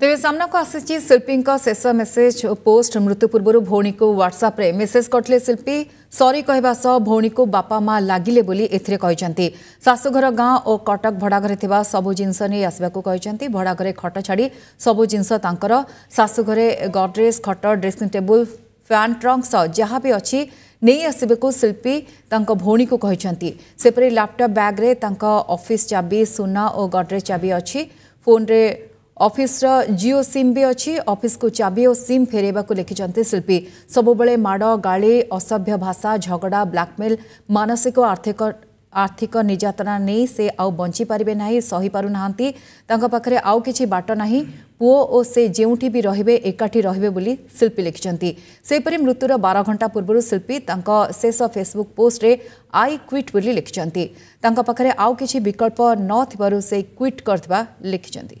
तेज सामना को आसी शिल्पी शेष मेसेज पोस्ट मृत्यु पूर्व भौणी को ह्वाट्सअप मेसेज करते शिल्पी सरी कह भौणी को बापा माँ लगिले शाशुघर गांव और कटक भड़ाघर या सबू जिनस नहीं आसवाक भड़ाघरे खट छाड़ी सब जिनसर शाशुघरे गड्रेज खट ड्रेसींग टेबुल फैन ट्रंक सह जहाँ भी अच्छी नहीं आसवाक शिल्पी भौणी को कहते सेपरी लैपटप ब्याग्रेक अफिस् चबी सुना और गड्रेज चबी अच्छी फोन अफिस जिओ सीम भी अच्छी अफिस् चबी और सीम को लिखिंट शिल्पी सबुबले माड़ गाड़ी असभ्य भाषा झगड़ा ब्लाकमेल मानसिक आर्थिक आर्थिक निर्यातना नहीं से आउ पारे ना सही पार ना पाखे आउ कि बाट ना पुओ और से जोठी भी रे एकाठी रे शिल्पी लिखिंट से मृत्युर बार घंटा पूर्व शिल्पी शेष फेसबुक पोस्ट रे आई क्विट बोली लिखिंट आउ कि विकल्प न थे क्विट कर लिखिंट